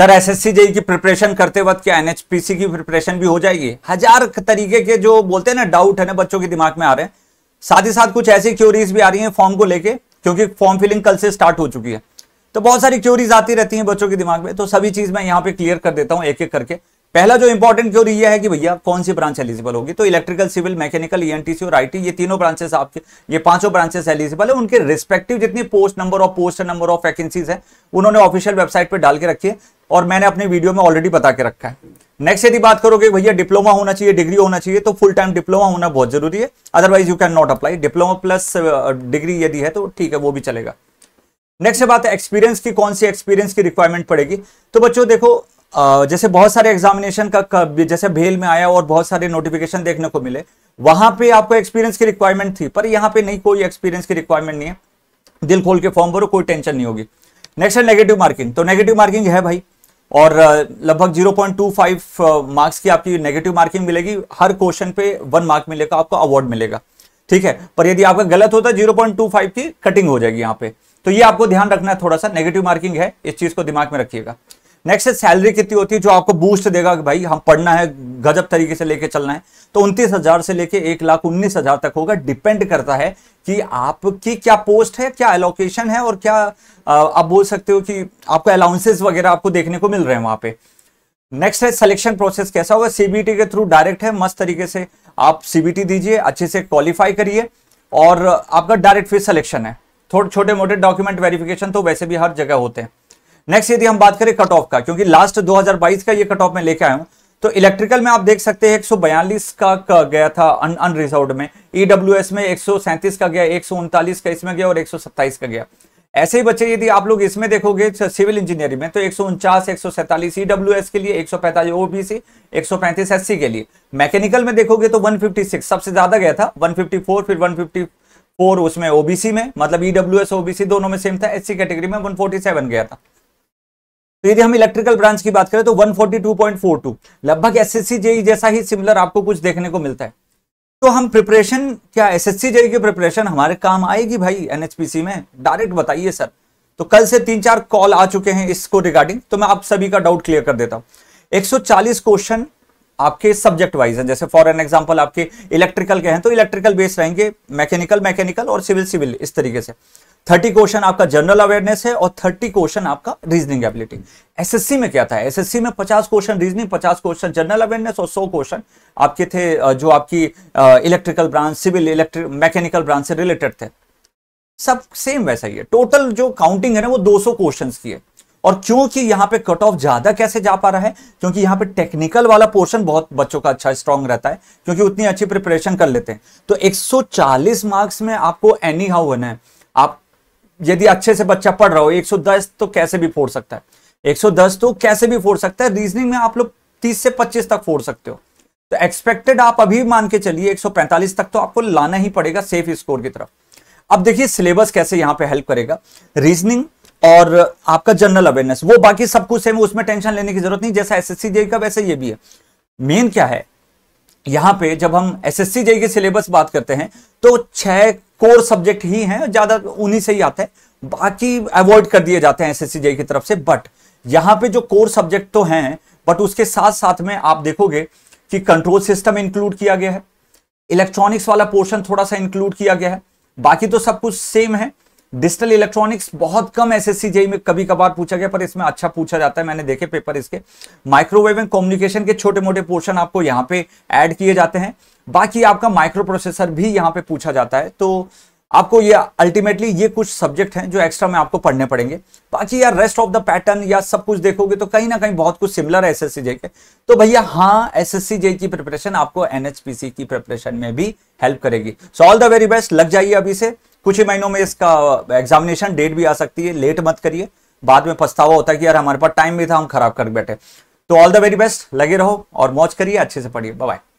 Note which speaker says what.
Speaker 1: sir SSC S की preparation करते वक्त क्या एनएचपीसी की प्रिपरेशन भी हो जाएगी हजार तरीके के जो बोलते हैं ना डाउट है ना बच्चों के दिमाग में आ रहे हैं साथ ही साथ कुछ ऐसी क्यूरीज भी आ रही हैं फॉर्म को लेके क्योंकि फॉर्म फिलिंग कल से स्टार्ट हो चुकी है तो बहुत सारी क्योरीज आती रहती है बच्चों के दिमाग में तो सभी चीज मैं यहाँ पे क्लियर कर देता हूँ एक एक करके पहला जो इंपॉर्टेंट क्योरी यह है कि भैया कौन सी ब्रांच एलिजिबल होगी तो इलेक्ट्रिकल सिविल मैकेनिकल ईएनटीसी और आईटी ये तीनों ब्रांचेस आपके ये पांचों ब्रांचेस एलिजिबल है उनके रिस्पेक्टिव जितनी post number of post number of vacancies है उन्होंने ऑफिशियल वेबसाइट पर डाल के रखी है और मैंने अपने वीडियो में ऑलरेडी बता के रखा है नेक्स्ट यदि बात करोगे भैया डिप्लोमा होना चाहिए डिग्री होना चाहिए तो फुल टाइम डिप्लोमा होना बहुत जरूरी है otherwise you can not apply diploma plus degree यदि है तो ठीक है वो भी चलेगा नेक्स्ट बात है एक्सपीरियंस की कौन सी एक्सपीरियंस की रिक्वायरमेंट पड़ेगी तो बच्चों देखो जैसे बहुत सारे एग्जामिनेशन का जैसे भेल में आया और बहुत सारे नोटिफिकेशन देखने को मिले वहां पे आपको एक्सपीरियंस की रिक्वायरमेंट थी पर यहाँ पे नहीं कोई एक्सपीरियंस की रिक्वायरमेंट नहीं है दिल खोल के फॉर्म भरो कोई टेंशन नहीं होगी नेक्स्ट है नेगेटिव मार्किंग तो नेगेटिव मार्किंग है भाई और लगभग 0.25 मार्क्स की आपकी नेगेटिव मार्किंग मिलेगी हर क्वेश्चन पे वन मार्क मिलेगा आपको अवार्ड मिलेगा ठीक है पर यदि आपका गलत होता है 0.25 की कटिंग हो जाएगी यहाँ पे तो ये आपको ध्यान रखना है थोड़ा सा नेगेटिव मार्किंग है इस चीज को दिमाग में रखिएगा नेक्स्ट है सैलरी कितनी होती है जो आपको बूस्ट देगा कि भाई हम पढ़ना है गजब तरीके से लेके चलना है तो उनतीस हजार से लेके एक लाख उन्नीस हजार तक होगा डिपेंड करता है कि आपकी क्या पोस्ट है क्या एलोकेशन है और क्या आप बोल सकते हो कि आपको अलाउंसेस वगैरह आपको देखने को मिल रहे हैं वहां पे नेक्स्ट है सिलेक्शन प्रोसेस कैसा होगा सीबीटी के थ्रू डायरेक्ट है मस्त तरीके से आप सीबीटी दीजिए अच्छे से क्वालिफाई करिए और आपका डायरेक्ट फिर सिलेक्शन है थोड़े छोटे मोटे डॉक्यूमेंट वेरिफिकेशन तो वैसे भी हर जगह होते हैं नेक्स्ट यदि हम बात करें कट ऑफ का क्योंकि लास्ट 2022 का ये कट ऑफ में लेके आया हूं तो इलेक्ट्रिकल में आप देख सकते हैं एक का गया था अनरिजर्व में ईडब्ल्यू में एक का गया एक का इसमें गया और एक का गया ऐसे ही बच्चे यदि आप लोग इसमें देखोगे सिविल इंजीनियरिंग में तो एक सौ उनचास एक सौ सैंतालीस के लिए एक सौ पैंतालीस ओबीसी एक सौ पैंतीस एस के लिए मैकेनिकल में देखोगे तो वन फिफ्टी सिक्स सबसे ज्यादा गया था वन फिफ्टी फोर फिर वन फिफ्टी फोर उसमें ओबीसी में मतलब ईडब्ल्यू एस ओबीसी दोनों में सेम था एस कैटेगरी में वन फोर्टी सेवन गया था तो यदि हम इलेक्ट्रिकल ब्रांच की बात करें तो 142.42 लगभग एसएससी जेई e जैसा ही सिमिलर आपको कुछ देखने को मिलता है तो हम प्रिपरेशन क्या एसएससी जेई e की प्रिपरेशन हमारे काम आएगी भाई एनएचपीसी में डायरेक्ट बताइए सर तो कल से तीन चार कॉल आ चुके हैं इसको रिगार्डिंग तो मैं आप सभी का डाउट क्लियर कर देता हूं एक क्वेश्चन आपके सब्जेक्ट वाइज है जैसे फॉर एन एग्जाम्पल आपके इलेक्ट्रिकल के हैं तो इलेक्ट्रिकल बेस रहेंगे मैकेनिकल मैकेनिकल और सिविल सिविल इस तरीके से थर्टी क्वेश्चन आपका जनरल अवेयरनेस है और थर्टी क्वेश्चन आपका रीजनिंग एबिलिटी एसएससी में क्या था एसएससी में पचास क्वेश्चन रीजनिंग पचास क्वेश्चन जनरल अवेयरनेस और सौ क्वेश्चन आपके थे जो आपकी electrical branch civil electric mechanical branch से रिलेटेड थे सब सेम वैसा ही है टोटल जो काउंटिंग है ना वो 200 क्वेश्चंस की है और क्योंकि यहाँ पे कट ऑफ ज्यादा कैसे जा पा रहा है क्योंकि यहाँ पे टेक्निकल वाला पोर्शन बहुत बच्चों का अच्छा स्ट्रांग रहता है क्योंकि उतनी अच्छी प्रिपरेशन कर लेते हैं तो 140 मार्क्स में आपको एनी हाउ बना है आप यदि अच्छे से बच्चा पढ़ रहा हो 110 तो कैसे भी फोड़ सकता है 110 तो कैसे भी फोड़ सकता है रीजनिंग में आप लोग 30 से 25 तक फोड़ सकते हो तो एक्सपेक्टेड आप अभी मान के चलिए 145 तक तो आपको लाना ही पड़ेगा सेफ स्कोर की तरफ अब देखिए सिलेबस कैसे यहां पे हेल्प करेगा रीजनिंग और आपका जनरल अवेयरनेस वो बाकी सब कुछ सेम उसमें टेंशन लेने की जरूरत नहीं जैसा एस एस का वैसे ये भी है मेन क्या है यहाँ पे जब हम एसएससी जेई के सिलेबस बात करते हैं तो छह कोर सब्जेक्ट ही हैं ज्यादा उन्हीं से ही आते हैं बाकी अवॉइड कर दिए जाते हैं एसएससी जेई की तरफ से बट यहाँ पे जो कोर सब्जेक्ट तो हैं बट उसके साथ साथ में आप देखोगे कि कंट्रोल सिस्टम इंक्लूड किया गया है इलेक्ट्रॉनिक्स वाला पोर्शन थोड़ा सा इंक्लूड किया गया है बाकी तो सब कुछ सेम है डिजिटल इलेक्ट्रॉनिक्स बहुत कम एसएससी जेई में कभी कभार पूछा गया पर इसमें अच्छा पूछा जाता है मैंने देखे पेपर इसके माइक्रोवेव एंड कम्युनिकेशन के छोटे मोटे पोर्शन आपको यहाँ पे ऐड किए जाते हैं बाकी आपका माइक्रो प्रोसेसर भी यहाँ पे पूछा जाता है तो आपको ये अल्टीमेटली ये कुछ सब्जेक्ट हैं जो एक्स्ट्रा में आपको पढ़ने पड़ेंगे बाकी यार रेस्ट ऑफ द पैटर्न या सब कुछ देखोगे तो कहीं ना कहीं बहुत कुछ सिमिलर है एस जे के तो भैया हाँ एस जे की प्रिपरेशन आपको एनएचपीसी की प्रिपरेशन में भी हेल्प करेगी so all the very best लग जाइए अभी से कुछ ही महीनों में इसका एग्जामिनेशन डेट भी आ सकती है लेट मत करिए बाद में पछतावा होता है कि यार हमारे पास टाइम भी था हम खराब कर बैठे तो ऑल द वेरी बेस्ट लगे रहो और मौज करिए अच्छे से पढ़िए बाय